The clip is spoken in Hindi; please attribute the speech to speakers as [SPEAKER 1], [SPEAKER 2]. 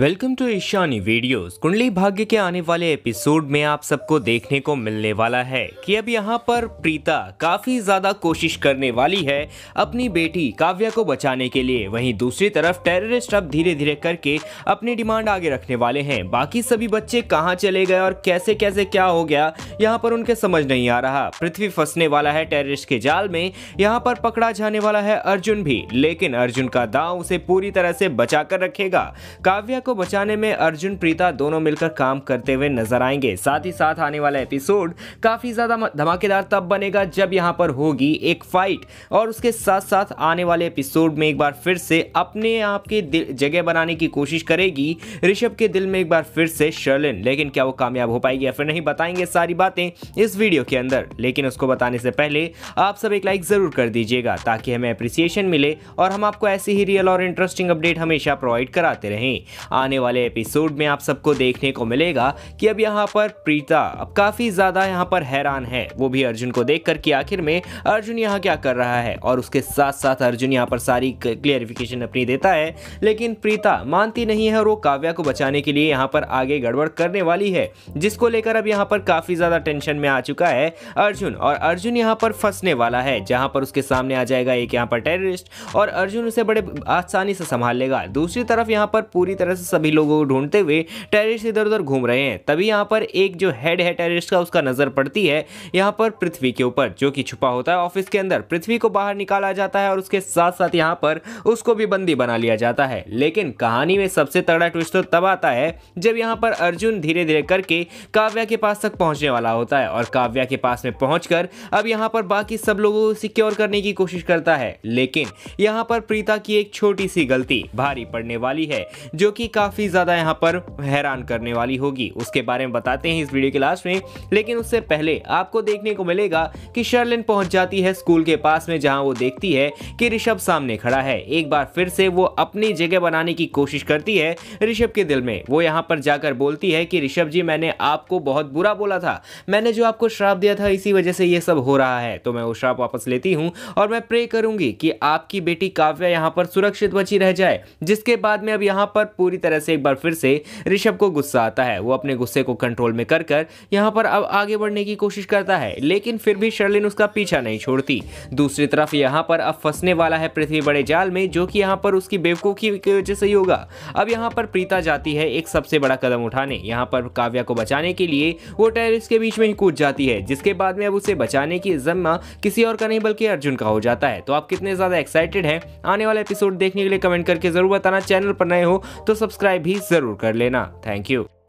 [SPEAKER 1] वेलकम टू ईशानी वीडियोस कुंडली भाग्य के आने वाले एपिसोड में आप सबको देखने को मिलने वाला है कि अब यहाँ पर प्रीता काफी ज्यादा कोशिश करने वाली है अपनी बेटी काव्या को बचाने के लिए वहीं दूसरी तरफ टेररिस्ट अब धीरे धीरे करके अपनी डिमांड आगे रखने वाले हैं बाकी सभी बच्चे कहाँ चले गए और कैसे कैसे क्या हो गया यहाँ पर उनके समझ नहीं आ रहा पृथ्वी फंसने वाला है टेररिस्ट के जाल में यहाँ पर पकड़ा जाने वाला है अर्जुन भी लेकिन अर्जुन का दाव उसे पूरी तरह से बचा कर रखेगा काव्या को बचाने में अर्जुन प्रीता दोनों मिलकर काम करते हुए नजर आएंगे साथ ही साथ आने वाला एपिसोड काफी ज्यादा धमाकेदार तब बनेगा जब यहाँ पर होगी एक फाइट और उसके साथ साथ आने वाले एपिसोड में एक बार फिर से अपने आप के जगह बनाने की कोशिश करेगी ऋषभ के दिल में एक बार फिर से शर्लिन लेकिन क्या वो कामयाब हो पाएगी या फिर नहीं बताएंगे सारी बातें इस वीडियो के अंदर लेकिन उसको बताने से पहले आप सब एक लाइक ज़रूर कर दीजिएगा ताकि हमें अप्रिसिएशन मिले और हम आपको ऐसी ही रियल और इंटरेस्टिंग अपडेट हमेशा प्रोवाइड कराते रहें आने वाले एपिसोड में आप सबको देखने को मिलेगा कि अब यहाँ पर प्रीता अब काफ़ी ज़्यादा यहाँ पर हैरान है वो भी अर्जुन को देख कर आखिर में अर्जुन यहाँ क्या कर रहा है और उसके साथ साथ अर्जुन यहाँ पर सारी क्लियरिफिकेशन अपनी देता है लेकिन प्रीता मानती नहीं है और वो काव्या को बचाने के लिए यहाँ पर आगे गड़बड़ करने वाली है जिसको लेकर अब यहाँ पर काफ़ी ज़्यादा टेंशन में आ चुका है अर्जुन और अर्जुन यहाँ पर फंसने वाला है जहाँ पर उसके सामने आ जाएगा एक यहाँ पर टेररिस्ट और अर्जुन उसे बड़े आसानी से संभाल लेगा दूसरी तरफ यहाँ पर पूरी तरह से सभी लोगों को ढूंढते हुए टेररिस्ट इधर उधर घूम रहे हैं तभी यहाँ पर एक जो हेड है टेररिस्ट का उसका नज़र पड़ती है यहाँ पर पृथ्वी के ऊपर जो कि छुपा होता है ऑफिस के अंदर पृथ्वी को बाहर निकाला जाता है और उसके साथ साथ यहाँ पर उसको भी बंदी बना लिया जाता है लेकिन कहानी में सबसे तगड़ा ट्विस्ट तो तब आता है जब यहाँ पर अर्जुन धीरे धीरे करके काव्या के पास तक पहुंचने वाला होता है और काव्या के पास में पहुँच अब यहाँ पर बाकी सब लोगों को सिक्योर करने की कोशिश करता है लेकिन यहाँ पर प्रीता की एक छोटी सी गलती भारी पड़ने वाली है जो कि काफ़ी ज़्यादा यहाँ पर हैरान करने वाली होगी उसके बारे में बताते हैं इस वीडियो के लास्ट में लेकिन उससे पहले आपको देखने को मिलेगा कि शर्लिन पहुंच जाती है स्कूल के पास में जहाँ वो देखती है कि ऋषभ सामने खड़ा है एक बार फिर से वो अपनी जगह बनाने की कोशिश करती है ऋषभ के दिल में वो यहाँ पर जाकर बोलती है कि ऋषभ जी मैंने आपको बहुत बुरा बोला था मैंने जो आपको श्राप दिया था इसी वजह से ये सब हो रहा है तो मैं वो श्राप वापस लेती हूँ और मैं प्रे करूंगी कि आपकी बेटी काव्या यहाँ पर सुरक्षित बची रह जाए जिसके बाद में अब यहाँ पर पूरी तरह से एक बार फिर से ऋषभ को गुस्सा आता है वो अपने गुस्से को कंट्रोल में कर कर यहाँ पर अब आगे बढ़ने की कोशिश करता है लेकिन फिर भी शर्लिन उसका पीछा नहीं छोड़ती दूसरी तरफ यहाँ पर अब फंसने वाला है पृथ्वी बड़े जाल में जो कि यहाँ पर उसकी बेवकूफ़ी की वजह से ही होगा अब यहाँ पर प्रीता जाती है एक सबसे बड़ा कदम उठाने यहाँ पर काव्या को बचाने के लिए वो टेरिस के बीच में ही कूद जाती है जिसके बाद में अब उसे बचाने की जम्मा किसी और का नहीं बल्कि अर्जुन का हो जाता है तो आप कितने ज़्यादा एक्साइटेड हैं आने वाला एपिसोड देखने के लिए कमेंट करके ज़रूर बताना चैनल पर नए हो तो सब सब्सक्राइब भी जरूर कर लेना थैंक यू